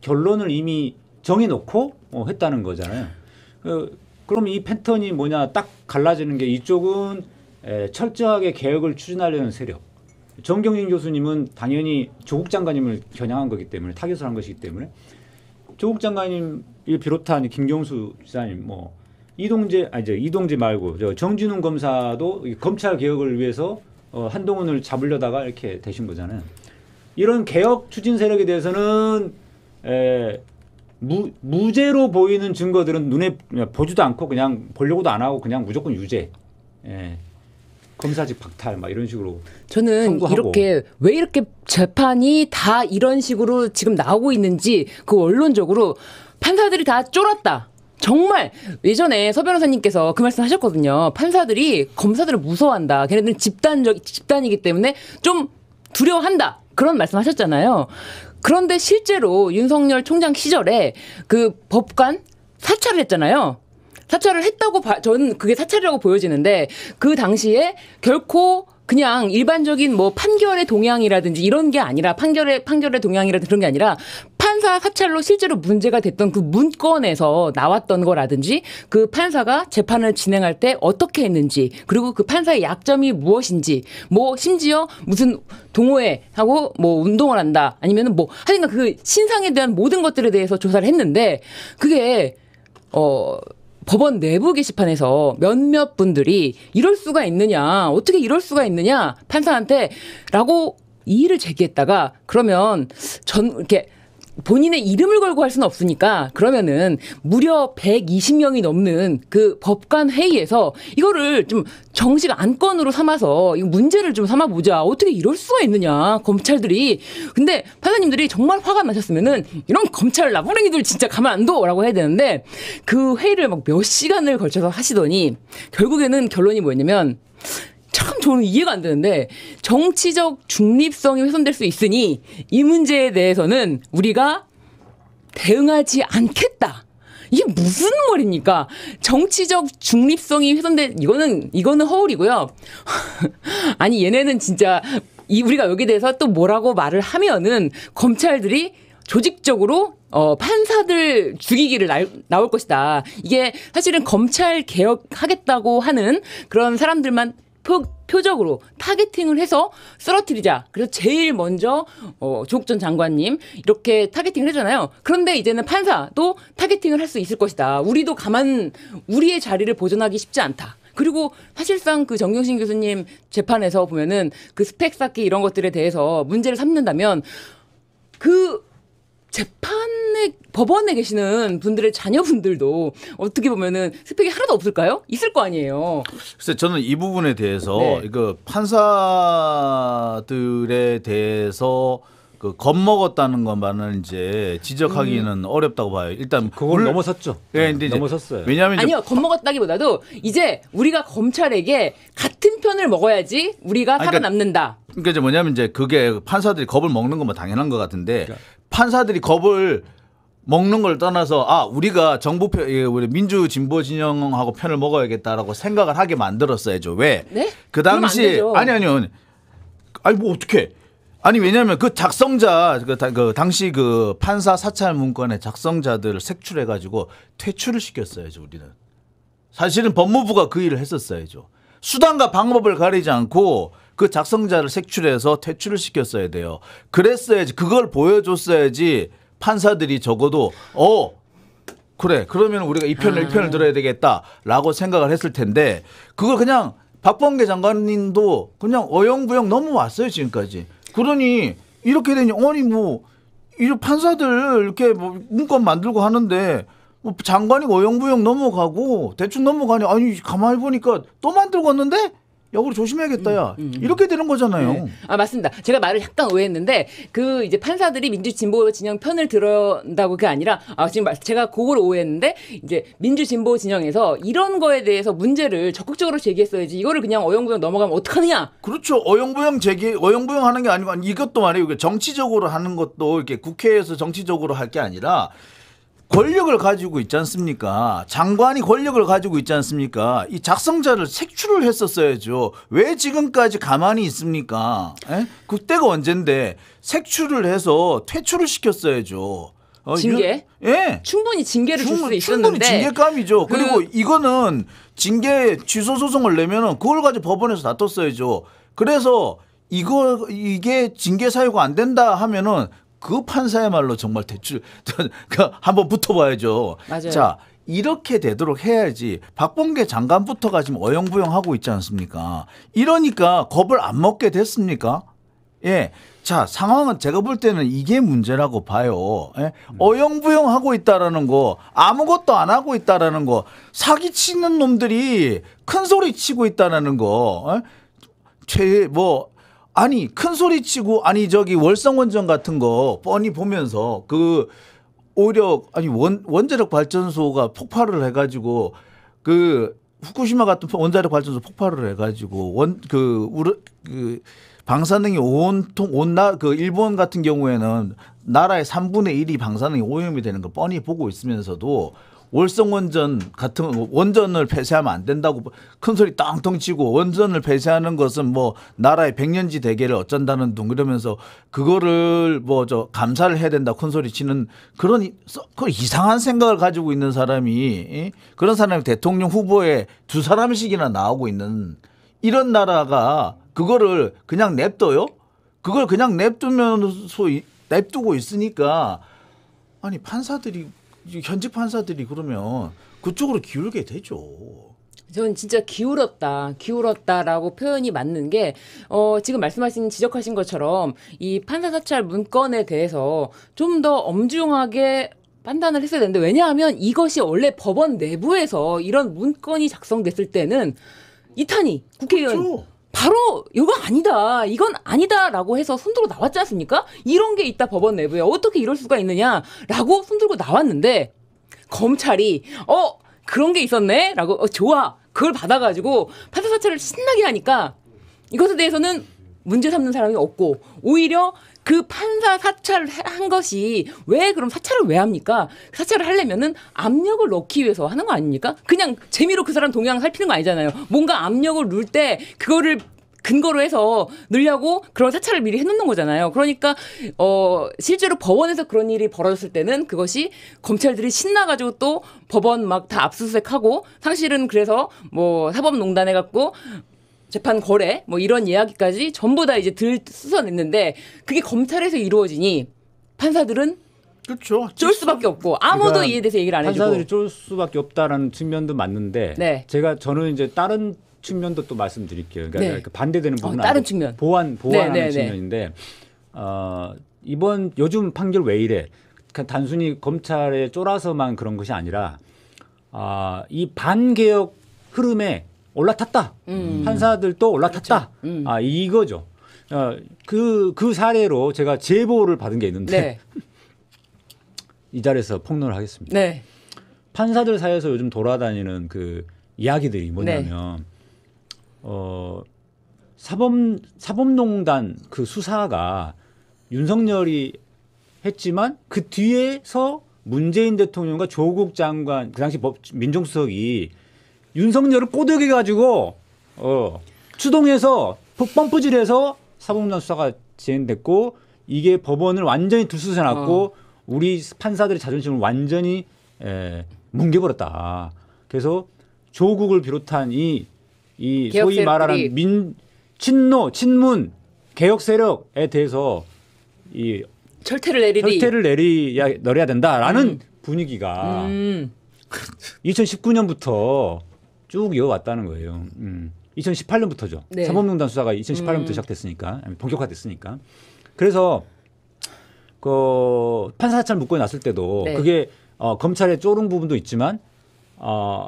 결론을 이미 정해놓고 어, 했다는 거잖아요. 그, 그럼 이 패턴이 뭐냐 딱 갈라지는 게 이쪽은 에, 철저하게 개혁을 추진하려는 세력. 정경진 교수님은 당연히 조국 장관님을 겨냥한 거기 때문에 타겟을 한 것이기 때문에 조국 장관님을 비롯한 김경수 지사님 뭐 이동재 아니 이동재 말고 저 정진웅 검사도 검찰 개혁을 위해서 어, 한동훈을 잡으려다가 이렇게 되신 거잖아요. 이런 개혁 추진 세력에 대해서는 에, 무, 무죄로 보이는 증거들은 눈에 보지도 않고 그냥 보려고도 안 하고 그냥 무조건 유죄. 예. 검사직 박탈 막 이런 식으로 저는 청구하고. 이렇게 왜 이렇게 재판이 다 이런 식으로 지금 나오고 있는지 그 언론적으로 판사들이 다 쫄았다. 정말 예전에 서 변호사님께서 그 말씀 하셨거든요. 판사들이 검사들을 무서워한다. 걔네들은 집단적 집단이기 때문에 좀 두려워한다. 그런 말씀 하셨잖아요. 그런데 실제로 윤석열 총장 시절에 그 법관 사찰을 했잖아요. 사찰을 했다고 봐, 저는 그게 사찰이라고 보여지는데 그 당시에 결코 그냥 일반적인 뭐 판결의 동향이라든지 이런 게 아니라 판결의 판결의 동향이라든지 그런 게 아니라 판사 사찰로 실제로 문제가 됐던 그 문건에서 나왔던 거라든지 그 판사가 재판을 진행할 때 어떻게 했는지 그리고 그 판사의 약점이 무엇인지 뭐 심지어 무슨 동호회 하고 뭐 운동을 한다 아니면뭐 하여간 그 신상에 대한 모든 것들에 대해서 조사를 했는데 그게 어 법원 내부 게시판에서 몇몇 분들이 이럴 수가 있느냐, 어떻게 이럴 수가 있느냐, 판사한테 라고 이의를 제기했다가 그러면 전, 이렇게 본인의 이름을 걸고 할 수는 없으니까 그러면은 무려 120명이 넘는 그 법관 회의에서 이거를 좀 정식 안건으로 삼아서 이 문제를 좀 삼아 보자. 어떻게 이럴 수가 있느냐. 검찰들이. 근데 판사님들이 정말 화가 나셨으면은 이런 검찰 나부랭이들 진짜 가만 안 둬라고 해야 되는데 그 회의를 막 몇 시간을 걸쳐서 하시더니 결국에는 결론이 뭐였냐면 참 저는 이해가 안 되는데 정치적 중립성이 훼손될 수 있으니 이 문제에 대해서는 우리가 대응하지 않겠다. 이게 무슨 말입니까? 정치적 중립성이 훼손된 이거는 이거는 허울이고요. 아니 얘네는 진짜 이 우리가 여기 대해서 또 뭐라고 말을 하면은 검찰들이 조직적으로 어, 판사들 죽이기를 나, 나올 것이다. 이게 사실은 검찰 개혁하겠다고 하는 그런 사람들만 표, 표적으로 타겟팅을 해서 쓰러뜨리자. 그래서 제일 먼저 어, 조국 전 장관님 이렇게 타겟팅을 했잖아요. 그런데 이제는 판사도 타겟팅을 할 수 있을 것이다. 우리도 가만 우리의 자리를 보존하기 쉽지 않다. 그리고 사실상 그 정경심 교수님 재판에서 보면은 그 스펙 쌓기 이런 것들에 대해서 문제를 삼는다면 그 법원에 계시는 분들의 자녀분들도 어떻게 보면은 스펙이 하나도 없을까요? 있을 거 아니에요. 글쎄 저는 이 부분에 대해서 네. 그 판사들에 대해서 그 겁먹었다는 것만은 이제 지적하기는 음. 어렵다고 봐요. 일단 그걸 넘어섰죠. 예, 네, 넘어섰어요. 왜냐면 아니요 겁먹었다기보다도 이제 우리가 검찰에게 같은 편을 먹어야지 우리가 아니, 살아남는다. 그러니까, 그러니까, 이제 뭐냐면 이제 그게 판사들이 겁을 먹는 것만 당연한 것 같은데 그러니까. 판사들이 겁을 먹는 걸 떠나서 아 우리가 정부 편 예, 우리 민주 진보 진영하고 편을 먹어야겠다라고 생각을 하게 만들었어야죠 왜? 네? 그 당시 아니 아니요 아니, 아니 뭐 어떻게 아니 왜냐하면 그 작성자 그, 그 당시 그 판사 사찰 문건의 작성자들을 색출해가지고 퇴출을 시켰어야죠 우리는 사실은 법무부가 그 일을 했었어야죠 수단과 방법을 가리지 않고 그 작성자를 색출해서 퇴출을 시켰어야 돼요 그랬어야지 그걸 보여줬어야지 판사들이 적어도 어 그래 그러면 우리가 이 편을 아. 편을 음. 들어야 되겠다라고 생각을 했을 텐데 그걸 그냥 박범계 장관님도 그냥 어영부영 넘어왔어요 지금까지 그러니 이렇게 되니 아니 뭐 이런 판사들 이렇게 뭐 문건 만들고 하는데 뭐 장관이 어영부영 넘어가고 대충 넘어가니 아니 가만히 보니까 또 만들고 왔는데 역으로 조심해야겠다 야 음, 음, 음. 이렇게 되는 거잖아요. 네. 아 맞습니다. 제가 말을 약간 오해했는데 그 이제 판사들이 민주진보 진영 편을 들어온다고 그게 아니라 아 지금 제가 그걸 오해했는데 이제 민주진보 진영에서 이런 거에 대해서 문제를 적극적으로 제기했어야지 이거를 그냥 어영부영 넘어가면 어떡하느냐. 그렇죠. 어영부영 제기 어영부영 하는 게 아니고 이것도 말이에요. 정치적으로 하는 것도 이렇게 국회에서 정치적으로 할 게 아니라 권력을 가지고 있지 않습니까? 장관이 권력을 가지고 있지 않습니까? 이 작성자를 색출을 했었어야죠. 왜 지금까지 가만히 있습니까? 에? 그때가 언젠데 색출을 해서 퇴출을 시켰어야죠. 어, 징계? 이런, 예. 충분히 징계를 줄 수 있었는데. 충분히 징계감이죠. 그, 리고 이거는 징계 취소 소송을 내면은 그걸 가지고 법원에서 다퉜어야죠. 그래서 이거 이게 징계 사유가 안 된다 하면은 그 판사야말로 정말 대출 그러니까 한번 붙어봐야죠. 맞아요. 자 이렇게 되도록 해야지 박봉계 장관부터가 지금 어영부영하고 있지 않습니까? 이러니까 겁을 안 먹게 됐습니까? 예. 자, 상황은 제가 볼 때는 이게 문제라고 봐요. 예? 어영부영 하고 있다라는 거, 아무것도 안 하고 있다라는 거, 사기치는 놈들이 큰 소리 치고 있다라는 거, 예? 최, 뭐, 아니 큰 소리 치고 아니 저기 월성원전 같은 거 뻔히 보면서 그 오히려 아니 원 원자력 발전소가 폭발을 해가지고 그 후쿠시마 같은 원자력 발전소 폭발을 해가지고 원 그 우르 그 방사능이 온통 온나 그 일본 같은 경우에는 나라의 3분의 1이 방사능이 오염이 되는 거 뻔히 보고 있으면서도 월성원전 같은 원전을 폐쇄하면 안 된다고 큰 소리 땅통 치고 원전을 폐쇄하는 것은 뭐 나라의 백년지 대계를 어쩐다는 둥그러면서 그거를 뭐 저 감사를 해야 된다 큰 소리 치는 그런 그 이상한 생각을 가지고 있는 사람이 그런 사람이 대통령 후보에 두 사람씩이나 나오고 있는 이런 나라가 그거를 그냥 냅둬요? 그걸 그냥 냅두면서 냅두고 있으니까 아니 판사들이 현직 판사들이 그러면 그쪽으로 기울게 되죠. 저는 진짜 기울었다, 기울었다라고 표현이 맞는 게, 어, 지금 말씀하신 지적하신 것처럼 이 판사 사찰 문건에 대해서 좀 더 엄중하게 판단을 했어야 되는데, 왜냐하면 이것이 원래 법원 내부에서 이런 문건이 작성됐을 때는 이탄희 국회의원 그렇죠. 바로 이거 아니다 이건 아니다라고 해서 손들고 나왔지 않습니까 이런 게 있다 법원 내부에 어떻게 이럴 수가 있느냐라고 손들고 나왔는데 검찰이 어 그런 게 있었네라고 어, 좋아 그걸 받아가지고 판사 사찰을 신나게 하니까 이것에 대해서는 문제 삼는 사람이 없고 오히려 그 판사 사찰을 한 것이 왜 그럼 사찰을 왜 합니까? 사찰을 하려면은 압력을 넣기 위해서 하는 거 아닙니까? 그냥 재미로 그 사람 동향 살피는 거 아니잖아요. 뭔가 압력을 넣을 때 그거를 근거로 해서 늘려고 그런 사찰을 미리 해놓는 거잖아요. 그러니까 어 실제로 법원에서 그런 일이 벌어졌을 때는 그것이 검찰들이 신나가지고 또 법원 막 다 압수수색하고 사실은 그래서 뭐 사법농단해 갖고 재판 거래 뭐 이런 이야기까지 전부 다 이제 들 쑤서냈는데 그게 검찰에서 이루어지니 판사들은 그렇죠. 쫄 수밖에 없고 그러니까 아무도 그러니까 이에 대해서 얘기를 안 해주고 판사들이 쫄 수밖에 없다라는 측면도 맞는데 네. 제가 저는 이제 다른 측면도 또 말씀드릴게요. 그러니까 네. 반대되는 어, 부분은 어, 다른 측면 보완 네, 보완하는 네, 네, 측면인데 어, 이번 요즘 판결 왜 이래? 그니까 단순히 검찰에 쫄아서만 그런 것이 아니라 아, 이 반개혁 흐름에 올라탔다. 음. 판사들도 올라탔다. 그렇죠. 음. 아 이거죠. 그그 어, 그, 그 사례로 제가 제보를 받은 게 있는데 네. 이 자리에서 폭로를 하겠습니다. 네. 판사들 사이에서 요즘 돌아다니는 그 이야기들이 뭐냐면 네. 어사법사법농단그 수사가 윤석열이 했지만 그 뒤에서 문재인 대통령과 조국 장관 그 당시 법 민정수석이 윤석열을 꼬들게 가지고 어, 추동해서 펌프질해서 사법농단 수사가 진행됐고 이게 법원을 완전히 들쑤셔놨고 어. 우리 판사들의 자존심을 완전히 에, 예, 뭉개버렸다. 그래서 조국을 비롯한 이, 이 소위 말하는 민 친노 친문 개혁 세력에 대해서 이 철퇴를 내리 철퇴를 내리야 내려야 된다라는 음. 분위기가 음. 2019년부터 쭉 이어왔다는 거예요. 음. 2018년부터죠. 네. 사법농단 수사가 2018년부터 음. 시작됐으니까 본격화됐으니까. 그래서 그 판사 사찰 묶고 났을 때도 네. 그게 어, 검찰의 쪼른 부분도 있지만 어,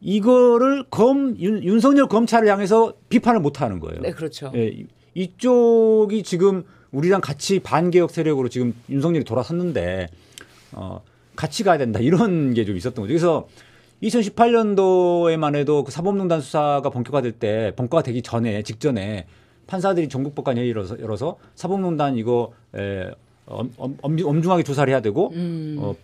이거를 검 윤, 윤석열 검찰을 향해서 비판을 못 하는 거예요. 네, 그렇죠. 예, 이쪽이 지금 우리랑 같이 반개혁 세력으로 지금 윤석열이 돌아섰는데 어, 같이 가야 된다 이런 게 좀 있었던 거죠. 그래서 2018년도에만 해도 그 사법농단 수사가 본격화될 때본격화 되기 전에 직전에 판사들이 전국법관회의 열어서, 열어서 사법농단 이거 에, 엄, 엄, 엄중하게 조사를 해야 되고 음. 어,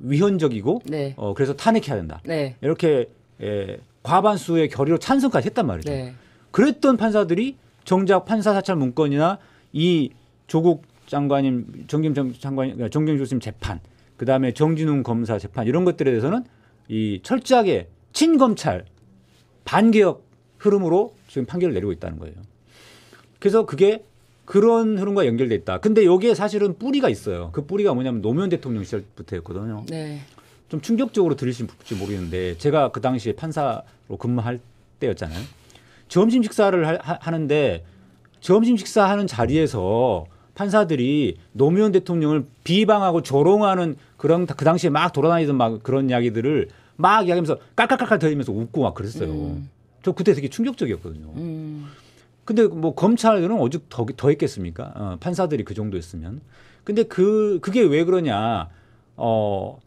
위헌적이고 네. 어, 그래서 탄핵해야 된다. 네. 이렇게 에, 과반수의 결의로 찬성까지 했단 말이죠. 네. 그랬던 판사들이 정작 판사 사찰 문건이나 이 조국 장관님 정김 장관 그러니까 정김 교수님 재판 그다음에 정진웅 검사 재판 이런 것들에 대해서는 이 철저하게 친검찰 반개혁 흐름으로 지금 판결을 내리고 있다는 거예요. 그래서 그게 그런 흐름과 연결돼 있다. 근데 여기에 사실은 뿌리가 있어요. 그 뿌리가 뭐냐면 노무현 대통령 시절부터였거든요. 네. 좀 충격적으로 들으실지 모르겠는데 제가 그 당시에 판사로 근무할 때였잖아요. 점심 식사를 하, 는데 점심 식사하는 자리에서 판사들이 노무현 대통령을 비방하고 조롱하는 그런 그 당시에 막 돌아다니던 막 그런 이야기들을 막 이야기하면서 깔깔깔깔 대면서 웃고 막 그랬어요. 음. 저 그때 되게 충격적이었거든요. 음. 근데 뭐 검찰들은 오죽 더, 더 했겠습니까? 어, 판사들이 그 정도였으면. 근데 그 그게 왜 그러냐? 어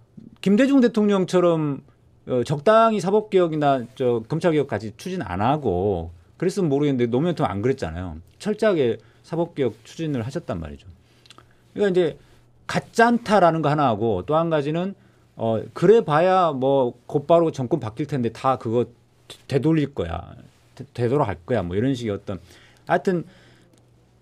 김대중 대통령처럼 어, 적당히 사법개혁이나 저 검찰개혁까지 추진 안 하고 그랬으면 모르겠는데 노무현 대통령 안 그랬잖아요. 철저하게 사법개혁 추진을 하셨단 말이죠. 그러니까 이제 가짠타라는 거 하나 하고 또 한 가지는 어 그래 봐야 뭐 곧바로 정권 바뀔 텐데 다 그거 되돌릴 거야. 되돌아갈 거야. 뭐 이런 식의 어떤 하여튼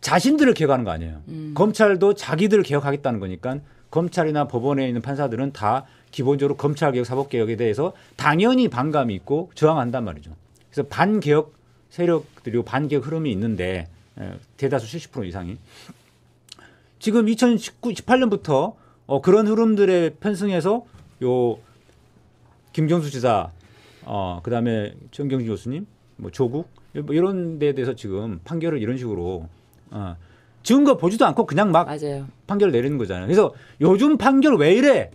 자신들을 개혁하는 거 아니에요. 음. 검찰도 자기들을 개혁하겠다는 거니까 검찰이나 법원에 있는 판사들은 다 기본적으로 검찰 개혁, 사법 개혁에 대해서 당연히 반감이 있고 저항한단 말이죠. 그래서 반개혁 세력들이고 반개혁 흐름이 있는데 예, 대다수 70% 이상이 지금 2019, 18년부터 어, 그런 흐름들에 편승해서 요 김경수 지사, 어, 그다음에 정경주 교수님, 뭐 조국 뭐 이런 데에 대해서 지금 판결을 이런 식으로 어, 증거 보지도 않고 그냥 막 맞아요. 판결 내리는 거잖아요. 그래서 요즘 판결 왜 이래?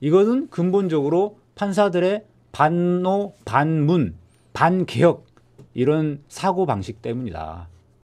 이것은 근본적으로 판사들의 반노, 반문, 반개혁 이런 사고 방식 때문이다.